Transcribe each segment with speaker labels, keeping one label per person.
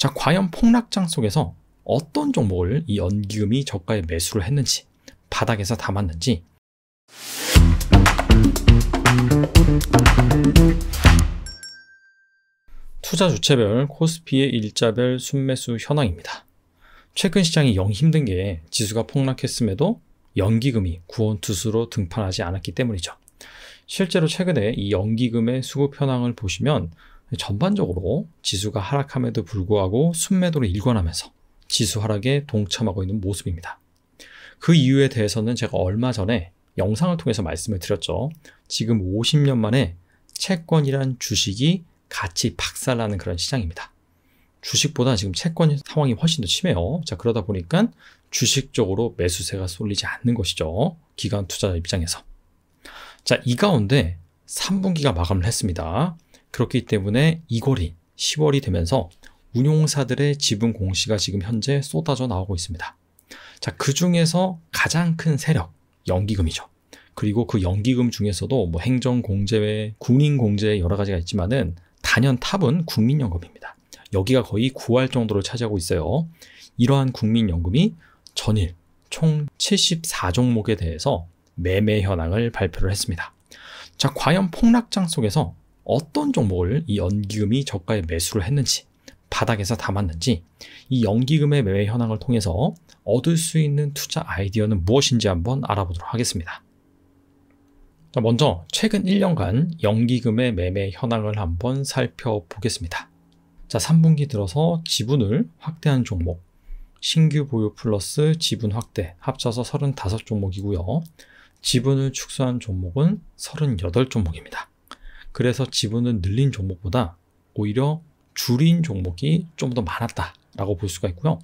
Speaker 1: 자, 과연 폭락장 속에서 어떤 종목을 이 연기금이 저가에 매수를 했는지, 바닥에서 담았는지, 투자 주체별 코스피의 일자별 순매수 현황입니다. 최근 시장이 영 힘든 게 지수가 폭락했음에도 연기금이 구원투수로 등판하지 않았기 때문이죠. 실제로 최근에 이 연기금의 수급 현황을 보시면 전반적으로 지수가 하락함에도 불구하고 순매도로 일관하면서 지수 하락에 동참하고 있는 모습입니다. 그 이유에 대해서는 제가 얼마 전에 영상을 통해서 말씀을 드렸죠. 지금 50년 만에 채권이란 주식이 같이 박살나는 그런 시장입니다. 주식보다 지금 채권 상황이 훨씬 더 심해요. 자, 그러다 보니까 주식 쪽으로 매수세가 쏠리지 않는 것이죠. 기관 투자자 입장에서. 자, 이 가운데 3분기가 마감을 했습니다. 그렇기 때문에 이거리 10월이 되면서 운용사들의 지분 공시가 지금 현재 쏟아져 나오고 있습니다. 자, 그 중에서 가장 큰 세력, 연기금이죠. 그리고 그 연기금 중에서도 뭐행정공제회 군인공제 회 여러 가지가 있지만은 단연 탑은 국민연금입니다. 여기가 거의 9할 정도로 차지하고 있어요. 이러한 국민연금이 전일 총 74종목에 대해서 매매 현황을 발표를 했습니다. 자, 과연 폭락장 속에서 어떤 종목을 이 연기금이 저가에 매수를 했는지 바닥에서 담았는지 이 연기금의 매매 현황을 통해서 얻을 수 있는 투자 아이디어는 무엇인지 한번 알아보도록 하겠습니다. 자, 먼저 최근 1년간 연기금의 매매 현황을 한번 살펴보겠습니다. 자, 3분기 들어서 지분을 확대한 종목 신규 보유 플러스 지분 확대 합쳐서 35종목이고요. 지분을 축소한 종목은 38종목입니다. 그래서 지분을 늘린 종목보다 오히려 줄인 종목이 좀 더 많았다라고 볼 수가 있고요.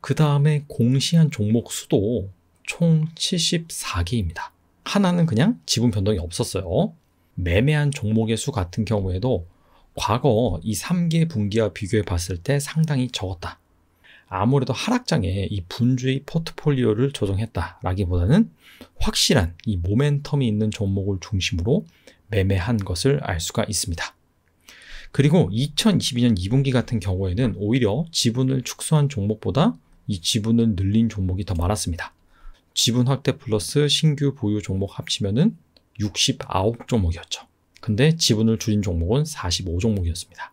Speaker 1: 그 다음에 공시한 종목 수도 총 74개입니다. 하나는 그냥 지분 변동이 없었어요. 매매한 종목의 수 같은 경우에도 과거 이 3개 분기와 비교해 봤을 때 상당히 적었다. 아무래도 하락장에 이 분주의 포트폴리오를 조정했다라기보다는 확실한 이 모멘텀이 있는 종목을 중심으로 매매한 것을 알 수가 있습니다. 그리고 2022년 2분기 같은 경우에는 오히려 지분을 축소한 종목보다 이 지분을 늘린 종목이 더 많았습니다. 지분 확대 플러스 신규 보유 종목 합치면은 69종목이었죠. 근데 지분을 줄인 종목은 45종목이었습니다.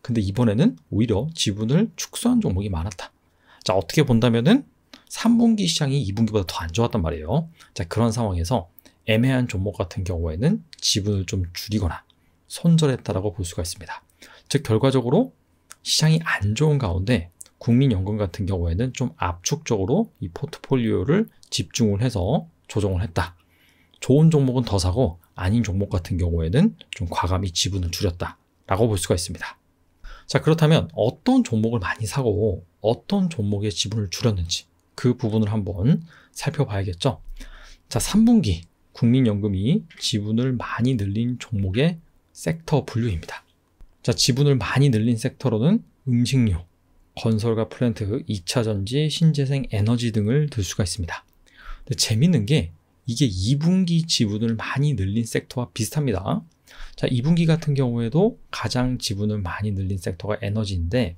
Speaker 1: 근데 이번에는 오히려 지분을 축소한 종목이 많았다. 자, 어떻게 본다면은 3분기 시장이 2분기보다 더 안 좋았단 말이에요. 자, 그런 상황에서 애매한 종목 같은 경우에는 지분을 좀 줄이거나 손절했다라고 볼 수가 있습니다. 즉, 결과적으로 시장이 안 좋은 가운데 국민연금 같은 경우에는 좀 압축적으로 이 포트폴리오를 집중을 해서 조정을 했다. 좋은 종목은 더 사고 아닌 종목 같은 경우에는 좀 과감히 지분을 줄였다라고 볼 수가 있습니다. 자, 그렇다면 어떤 종목을 많이 사고 어떤 종목에 지분을 줄였는지 그 부분을 한번 살펴봐야겠죠. 자, 3분기 국민연금이 지분을 많이 늘린 종목의 섹터 분류입니다. 자, 지분을 많이 늘린 섹터로는 음식료, 건설과 플랜트, 2차전지, 신재생 에너지 등을 들 수가 있습니다. 근데 재밌는 게 이게 2분기 지분을 많이 늘린 섹터와 비슷합니다. 자, 2분기 같은 경우에도 가장 지분을 많이 늘린 섹터가 에너지인데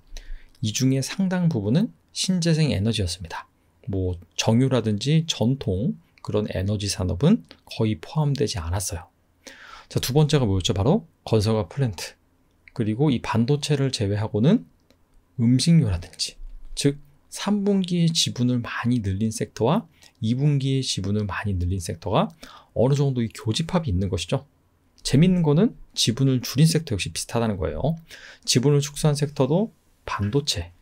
Speaker 1: 이 중에 상당 부분은 신재생 에너지였습니다. 뭐 정유라든지 전통 그런 에너지 산업은 거의 포함되지 않았어요. 자, 두 번째가 뭐였죠? 바로 건설과 플랜트. 그리고 이 반도체를 제외하고는 음식료라든지 즉 3분기에 지분을 많이 늘린 섹터와 2분기에 지분을 많이 늘린 섹터가 어느 정도 이 교집합이 있는 것이죠. 재밌는 거는 지분을 줄인 섹터 역시 비슷하다는 거예요. 지분을 축소한 섹터도 반도체,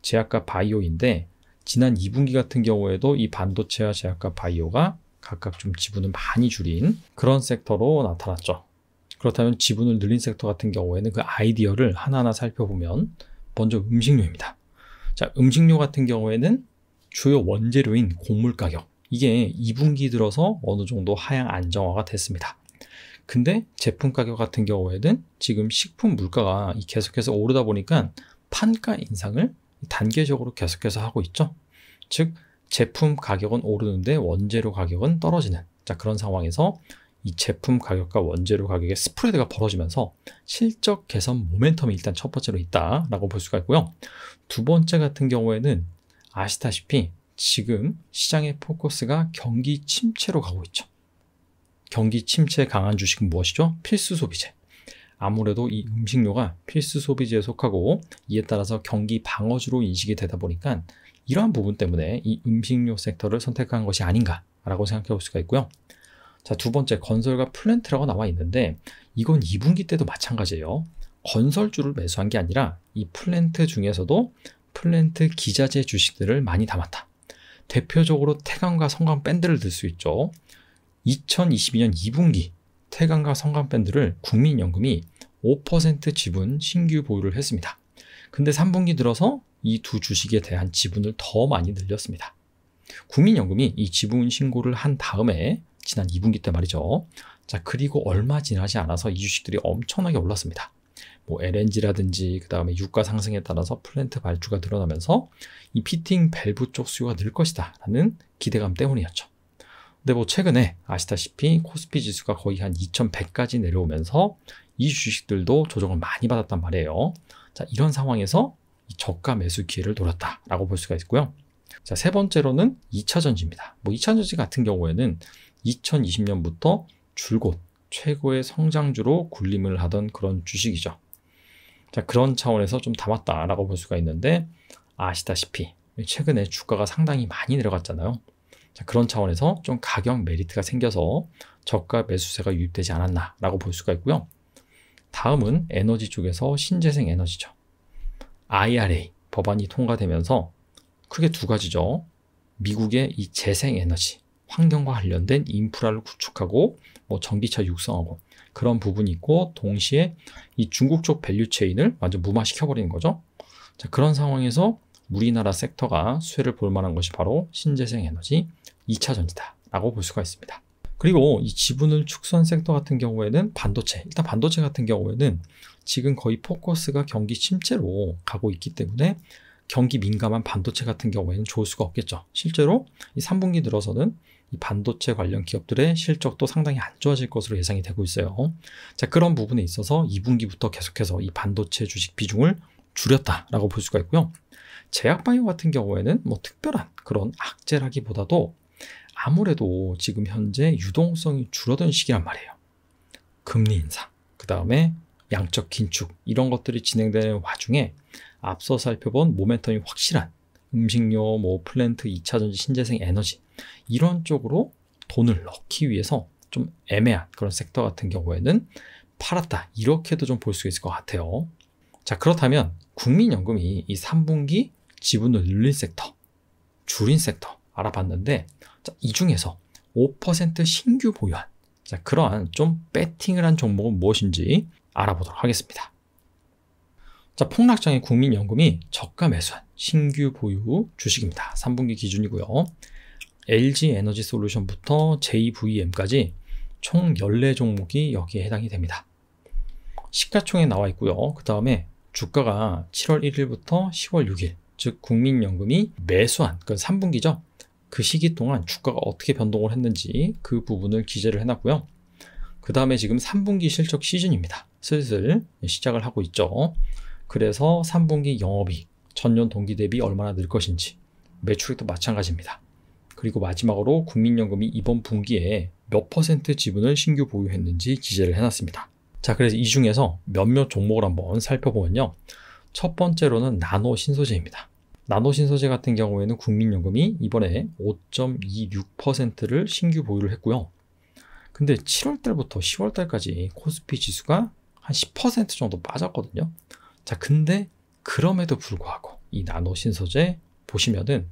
Speaker 1: 제약과 바이오인데 지난 2분기 같은 경우에도 이 반도체와 제약과 바이오가 각각 좀 지분을 많이 줄인 그런 섹터로 나타났죠. 그렇다면 지분을 늘린 섹터 같은 경우에는 그 아이디어를 하나하나 살펴보면 먼저 음식료입니다. 자, 음식료 같은 경우에는 주요 원재료인 곡물 가격. 이게 2분기 들어서 어느 정도 하향 안정화가 됐습니다. 근데 제품 가격 같은 경우에는 지금 식품 물가가 계속해서 오르다 보니까 판가 인상을 단계적으로 계속해서 하고 있죠. 즉 제품 가격은 오르는데 원재료 가격은 떨어지는 자 그런 상황에서 이 제품 가격과 원재료 가격의 스프레드가 벌어지면서 실적 개선 모멘텀이 일단 첫 번째로 있다라고 볼 수가 있고요. 두 번째 같은 경우에는 아시다시피 지금 시장의 포커스가 경기 침체로 가고 있죠. 경기 침체에 강한 주식은 무엇이죠? 필수 소비재. 아무래도 이 음식료가 필수 소비지에 속하고 이에 따라서 경기 방어주로 인식이 되다 보니까 이러한 부분 때문에 이 음식료 섹터를 선택한 것이 아닌가라고 생각해 볼 수가 있고요. 자, 두 번째 건설과 플랜트라고 나와 있는데 이건 2분기 때도 마찬가지예요. 건설주를 매수한 게 아니라 이 플랜트 중에서도 플랜트 기자재 주식들을 많이 담았다. 대표적으로 태강과 성강 밴드를 들 수 있죠. 2022년 2분기 태강과 성강 밴드를 국민연금이 5% 지분 신규 보유를 했습니다. 근데 3분기 들어서 이 두 주식에 대한 지분을 더 많이 늘렸습니다. 국민연금이 이 지분 신고를 한 다음에 지난 2분기 때 말이죠. 자, 그리고 얼마 지나지 않아서 이 주식들이 엄청나게 올랐습니다. 뭐 LNG라든지 그다음에 유가 상승에 따라서 플랜트 발주가 늘어나면서 이 피팅 밸브 쪽 수요가 늘 것이다라는 기대감 때문이었죠. 근데 뭐 최근에 아시다시피 코스피 지수가 거의 한 2100까지 내려오면서 이 주식들도 조정을 많이 받았단 말이에요. 자, 이런 상황에서 저가 매수 기회를 노렸다라고 볼 수가 있고요. 자, 세 번째로는 2차 전지입니다. 뭐 2차 전지 같은 경우에는 2020년부터 줄곧 최고의 성장주로 군림을 하던 그런 주식이죠. 자, 그런 차원에서 좀 담았다라고 볼 수가 있는데 아시다시피 최근에 주가가 상당히 많이 내려갔잖아요. 자, 그런 차원에서 좀 가격 메리트가 생겨서 저가 매수세가 유입되지 않았나라고 볼 수가 있고요. 다음은 에너지 쪽에서 신재생 에너지죠. IRA 법안이 통과되면서 크게 두 가지죠. 미국의 이 재생 에너지, 환경과 관련된 인프라를 구축하고 뭐 전기차 육성하고 그런 부분이 있고 동시에 이 중국 쪽 밸류 체인을 완전 무마시켜 버리는 거죠. 자, 그런 상황에서 우리나라 섹터가 수혜를 볼 만한 것이 바로 신재생 에너지 2차 전지다 라고 볼 수가 있습니다. 그리고 이 지분을 축소한 섹터 같은 경우에는 반도체, 일단 반도체 같은 경우에는 지금 거의 포커스가 경기 침체로 가고 있기 때문에 경기 민감한 반도체 같은 경우에는 좋을 수가 없겠죠. 실제로 이 3분기 들어서는 이 반도체 관련 기업들의 실적도 상당히 안 좋아질 것으로 예상이 되고 있어요. 자, 그런 부분에 있어서 2분기부터 계속해서 이 반도체 주식 비중을 줄였다라고 볼 수가 있고요. 제약 바이오 같은 경우에는 뭐 특별한 그런 악재라기보다도 아무래도 지금 현재 유동성이 줄어든 시기란 말이에요. 금리 인상, 그 다음에 양적 긴축 이런 것들이 진행되는 와중에 앞서 살펴본 모멘텀이 확실한 음식료, 뭐 플랜트, 2차전지, 신재생 에너지 이런 쪽으로 돈을 넣기 위해서 좀 애매한 그런 섹터 같은 경우에는 팔았다 이렇게도 좀 볼 수 있을 것 같아요. 자 그렇다면 국민연금이 이 3분기 지분을 늘린 섹터, 줄인 섹터 알아봤는데 자, 이 중에서 5% 신규 보유한 자, 그러한 좀 배팅을 한 종목은 무엇인지 알아보도록 하겠습니다. 자, 폭락장의 국민연금이 저가 매수한 신규 보유 주식입니다. 3분기 기준이고요. LG 에너지 솔루션부터 JVM까지 총 14종목이 여기에 해당이 됩니다. 시가총에 나와 있고요. 그 다음에 주가가 7월 1일부터 10월 6일 즉 국민연금이 매수한 그 3분기죠. 그 시기 동안 주가가 어떻게 변동을 했는지 그 부분을 기재를 해놨고요. 그 다음에 지금 3분기 실적 시즌입니다. 슬슬 시작을 하고 있죠. 그래서 3분기 영업이익 전년 동기 대비 얼마나 늘 것인지 매출액도 마찬가지입니다. 그리고 마지막으로 국민연금이 이번 분기에 몇 퍼센트 지분을 신규 보유했는지 기재를 해놨습니다. 자, 그래서 이 중에서 몇몇 종목을 한번 살펴보면요. 첫 번째로는 나노 신소재입니다. 나노신 소재 같은 경우에는 국민연금이 이번에 5.26%를 신규 보유를 했고요. 근데 7월 달부터 10월 달까지 코스피 지수가 한 10% 정도 빠졌거든요. 자, 근데 그럼에도 불구하고 이 나노 신소재 보시면은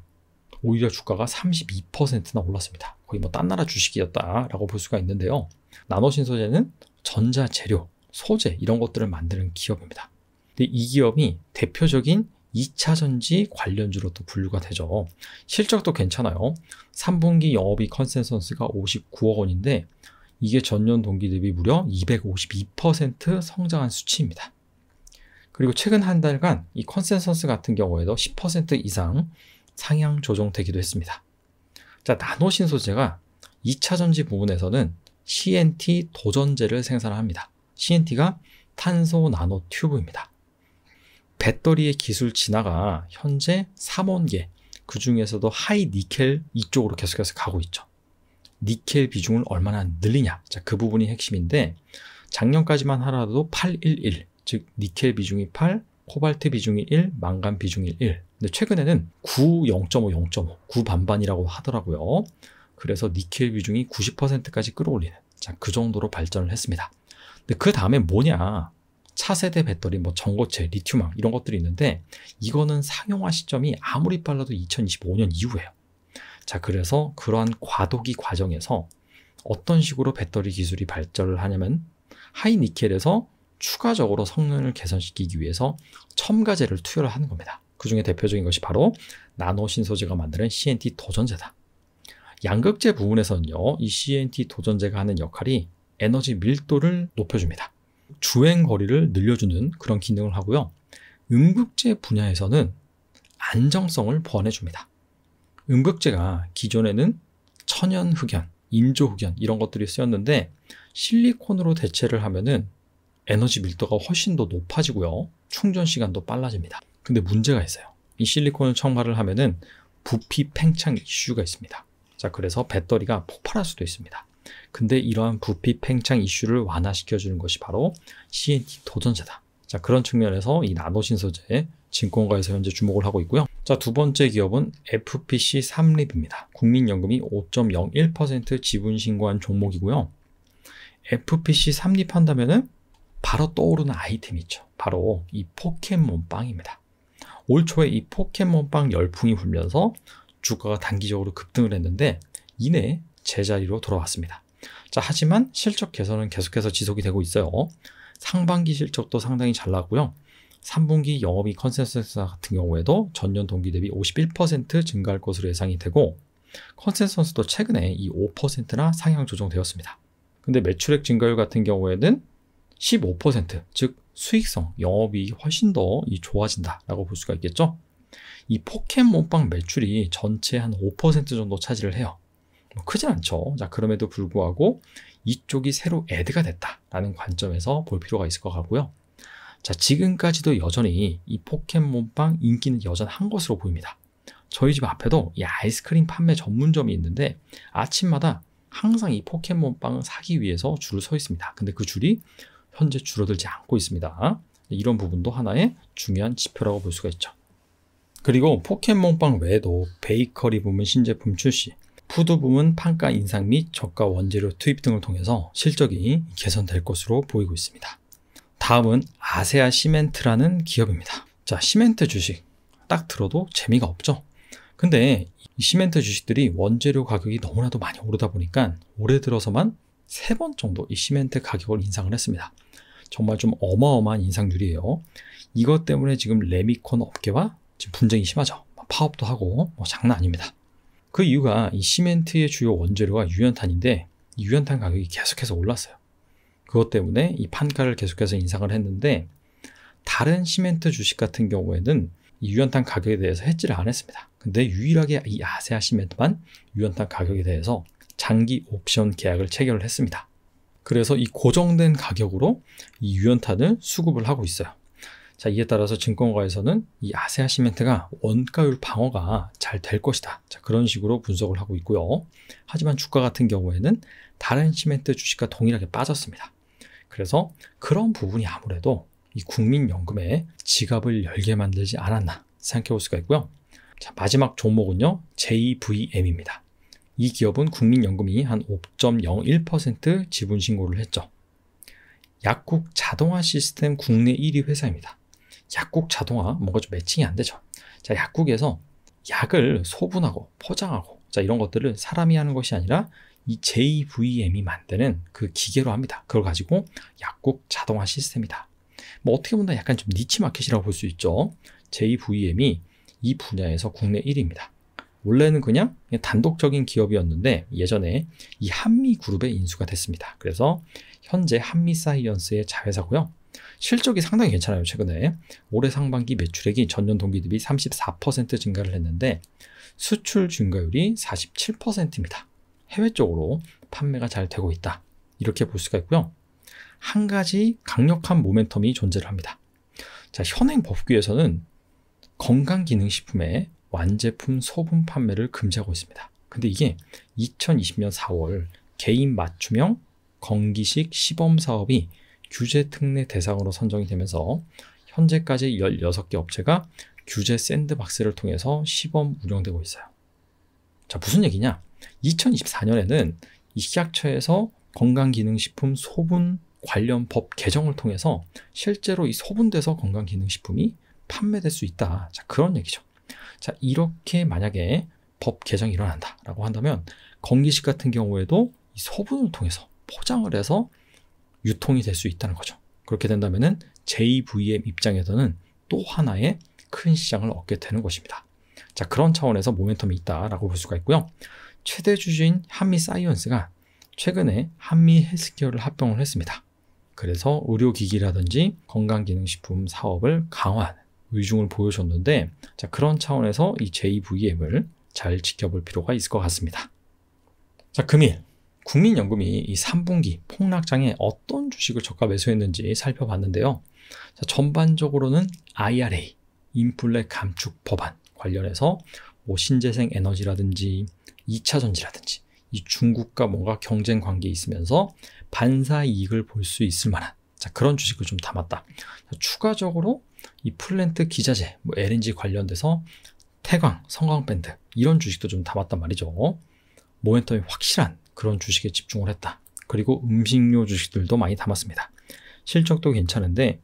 Speaker 1: 오히려 주가가 32%나 올랐습니다. 거의 뭐 딴 나라 주식이었다라고 볼 수가 있는데요. 나노 신소재는 전자 재료, 소재 이런 것들을 만드는 기업입니다. 근데 이 기업이 대표적인 2차 전지 관련주로 또 분류가 되죠. 실적도 괜찮아요. 3분기 영업이 컨센서스가 59억 원인데 이게 전년 동기 대비 무려 252% 성장한 수치입니다. 그리고 최근 한 달간 이 컨센서스 같은 경우에도 10% 이상 상향 조정되기도 했습니다. 자, 나노신 소재가 2차 전지 부분에서는 CNT 도전제를 생산합니다. CNT가 탄소 나노 튜브입니다. 배터리의 기술 진화가 현재 3원계 그 중에서도 하이 니켈 이쪽으로 계속해서 가고 있죠. 니켈 비중을 얼마나 늘리냐. 자, 그 부분이 핵심인데 작년까지만 하더라도 811, 즉 니켈 비중이 8, 코발트 비중이 1, 망간 비중이 1. 근데 최근에는 9, 0.5, 0.5, 9 반반이라고 하더라고요. 그래서 니켈 비중이 90%까지 끌어올리는 자, 그 정도로 발전을 했습니다. 근데 그 다음에 뭐냐? 차세대 배터리, 뭐 전고체, 리튬왕 이런 것들이 있는데 이거는 상용화 시점이 아무리 빨라도 2025년 이후에요 자, 그래서 그러한 과도기 과정에서 어떤 식으로 배터리 기술이 발전을 하냐면 하이니켈에서 추가적으로 성능을 개선시키기 위해서 첨가제를 투여를 하는 겁니다. 그 중에 대표적인 것이 바로 나노 신소재가 만드는 CNT 도전제다. 양극재 부분에서는요, 이 CNT 도전제가 하는 역할이 에너지 밀도를 높여줍니다. 주행 거리를 늘려주는 그런 기능을 하고요. 음극재 분야에서는 안정성을 보완해줍니다. 음극재가 기존에는 천연 흑연, 인조 흑연 이런 것들이 쓰였는데 실리콘으로 대체를 하면은 에너지 밀도가 훨씬 더 높아지고요. 충전 시간도 빨라집니다. 근데 문제가 있어요. 이 실리콘을 청가을 하면은 부피 팽창 이슈가 있습니다. 자, 그래서 배터리가 폭발할 수도 있습니다. 근데 이러한 부피 팽창 이슈를 완화시켜주는 것이 바로 CNT 도전자다 자, 그런 측면에서 이 나노신소재 의 증권가에서 현재 주목을 하고 있고요. 자, 두 번째 기업은 FPC 3립입니다 국민연금이 5.01% 지분 신고한 종목이고요. FPC 3립한다면은 바로 떠오르는 아이템이 죠 바로 이 포켓몬빵입니다. 올 초에 이 포켓몬빵 열풍이 불면서 주가가 단기적으로 급등을 했는데 이내 제자리로 돌아왔습니다. 자, 하지만 실적 개선은 계속해서 지속이 되고 있어요. 상반기 실적도 상당히 잘 나고요. 왔 3분기 영업이 컨센서스 같은 경우에도 전년 동기 대비 51% 증가할 것으로 예상이 되고 컨센서스도 최근에 이 5%나 상향 조정되었습니다. 근데 매출액 증가율 같은 경우에는 15%즉 수익성 영업이 훨씬 더 좋아진다라고 볼 수가 있겠죠. 이 포켓몬빵 매출이 전체 한 5% 정도 차지를 해요. 뭐 크진 않죠. 자, 그럼에도 불구하고 이쪽이 새로 애드가 됐다라는 관점에서 볼 필요가 있을 것 같고요. 자, 지금까지도 여전히 이 포켓몬빵 인기는 여전한 것으로 보입니다. 저희 집 앞에도 이 아이스크림 판매 전문점이 있는데 아침마다 항상 이 포켓몬빵을 사기 위해서 줄을 서 있습니다. 근데 그 줄이 현재 줄어들지 않고 있습니다. 네, 이런 부분도 하나의 중요한 지표라고 볼 수가 있죠. 그리고 포켓몬빵 외에도 베이커리 부문 신제품 출시, 푸드 부문 판가 인상 및 저가 원재료 투입 등을 통해서 실적이 개선될 것으로 보이고 있습니다. 다음은 아세아 시멘트라는 기업입니다. 자, 시멘트 주식. 딱 들어도 재미가 없죠? 근데 이 시멘트 주식들이 원재료 가격이 너무나도 많이 오르다 보니까 올해 들어서만 세 번 정도 이 시멘트 가격을 인상을 했습니다. 정말 좀 어마어마한 인상률이에요. 이것 때문에 지금 레미콘 업계와 지금 분쟁이 심하죠. 파업도 하고 뭐 장난 아닙니다. 그 이유가 이 시멘트의 주요 원재료가 유연탄인데 유연탄 가격이 계속해서 올랐어요. 그것 때문에 이 판가를 계속해서 인상을 했는데 다른 시멘트 주식 같은 경우에는 이 유연탄 가격에 대해서 해지를 안 했습니다. 근데 유일하게 이 아세아 시멘트만 유연탄 가격에 대해서 장기 옵션 계약을 체결을 했습니다. 그래서 이 고정된 가격으로 이 유연탄을 수급을 하고 있어요. 자, 이에 따라서 증권가에서는 이 아세아 시멘트가 원가율 방어가 잘 될 것이다. 자, 그런 식으로 분석을 하고 있고요. 하지만 주가 같은 경우에는 다른 시멘트 주식과 동일하게 빠졌습니다. 그래서 그런 부분이 아무래도 이 국민연금에 지갑을 열게 만들지 않았나 생각해 볼 수가 있고요. 자, 마지막 종목은요. JVM입니다. 이 기업은 국민연금이 한 5.01% 지분 신고를 했죠. 약국 자동화 시스템 국내 1위 회사입니다. 약국 자동화 뭔가 좀 매칭이 안 되죠. 자, 약국에서 약을 소분하고 포장하고 자, 이런 것들을 사람이 하는 것이 아니라 이 JVM이 만드는 그 기계로 합니다. 그걸 가지고 약국 자동화 시스템이다. 뭐 어떻게 보면 약간 좀 니치 마켓이라고 볼 수 있죠. JVM이 이 분야에서 국내 1위입니다. 원래는 그냥 단독적인 기업이었는데 예전에 이 한미 그룹에 인수가 됐습니다. 그래서 현재 한미 사이언스의 자회사고요. 실적이 상당히 괜찮아요, 최근에. 올해 상반기 매출액이 전년 동기 대비 34% 증가를 했는데 수출 증가율이 47%입니다. 해외 쪽으로 판매가 잘 되고 있다. 이렇게 볼 수가 있고요. 한 가지 강력한 모멘텀이 존재를 합니다. 자, 현행 법규에서는 건강기능식품의 완제품 소분 판매를 금지하고 있습니다. 근데 이게 2020년 4월 개인 맞춤형 건기식 시범 사업이 규제 특례 대상으로 선정이 되면서 현재까지 16개 업체가 규제 샌드박스를 통해서 시범 운영되고 있어요. 자, 무슨 얘기냐? 2024년에는 이 식약처에서 건강기능식품 소분 관련 법 개정을 통해서 실제로 이 소분돼서 건강기능식품이 판매될 수 있다. 자, 그런 얘기죠. 자, 이렇게 만약에 법 개정이 일어난다라고 한다면 건기식 같은 경우에도 이 소분을 통해서 포장을 해서 유통이 될 수 있다는 거죠. 그렇게 된다면 JVM 입장에서는 또 하나의 큰 시장을 얻게 되는 것입니다. 자, 그런 차원에서 모멘텀이 있다라고 볼 수가 있고요. 최대 주주인 한미 사이언스가 최근에 한미 헬스케어를 합병을 했습니다. 그래서 의료기기라든지 건강기능식품 사업을 강화한 의중을 보여줬는데 자, 그런 차원에서 이 JVM을 잘 지켜볼 필요가 있을 것 같습니다. 자, 금일 국민연금이 이 3분기 폭락장에 어떤 주식을 저가 매수했는지 살펴봤는데요. 자, 전반적으로는 IRA, 인플레 감축 법안 관련해서 뭐 신재생 에너지라든지 2차 전지라든지 이 중국과 뭔가 경쟁 관계에 있으면서 반사 이익을 볼 수 있을 만한 자, 그런 주식을 좀 담았다. 자, 추가적으로 이 플랜트 기자재, 뭐 LNG 관련돼서 태광, 성광밴드 이런 주식도 좀 담았단 말이죠. 모멘텀이 확실한 그런 주식에 집중을 했다. 그리고 음식료 주식들도 많이 담았습니다. 실적도 괜찮은데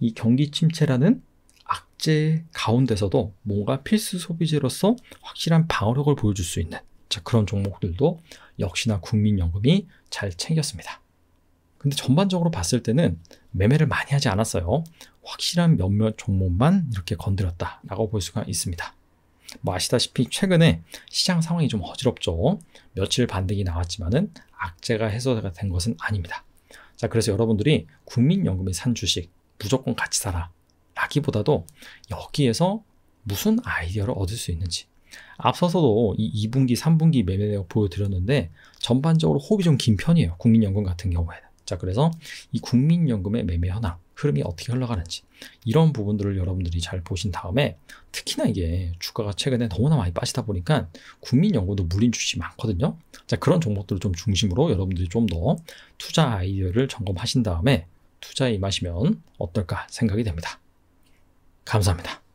Speaker 1: 이 경기 침체라는 악재 가운데서도 뭔가 필수 소비재로서 확실한 방어력을 보여줄 수 있는 자, 그런 종목들도 역시나 국민연금이 잘 챙겼습니다. 근데 전반적으로 봤을 때는 매매를 많이 하지 않았어요. 확실한 몇몇 종목만 이렇게 건드렸다라고 볼 수가 있습니다. 뭐 아시다시피 최근에 시장 상황이 좀 어지럽죠. 며칠 반등이 나왔지만은 악재가 해소가 된 것은 아닙니다. 자, 그래서 여러분들이 국민연금이 산 주식 무조건 같이 사라. 라기보다도 여기에서 무슨 아이디어를 얻을 수 있는지. 앞서서도 이 2분기, 3분기 매매 내역 보여드렸는데 전반적으로 호흡이 좀 긴 편이에요. 국민연금 같은 경우에는. 자, 그래서 이 국민연금의 매매 현황, 흐름이 어떻게 흘러가는지 이런 부분들을 여러분들이 잘 보신 다음에 특히나 이게 주가가 최근에 너무나 많이 빠지다 보니까 국민연금도 물린 주식이 많거든요. 자, 그런 종목들을 좀 중심으로 여러분들이 좀 더 투자 아이디어를 점검하신 다음에 투자에 임하시면 어떨까 생각이 됩니다. 감사합니다.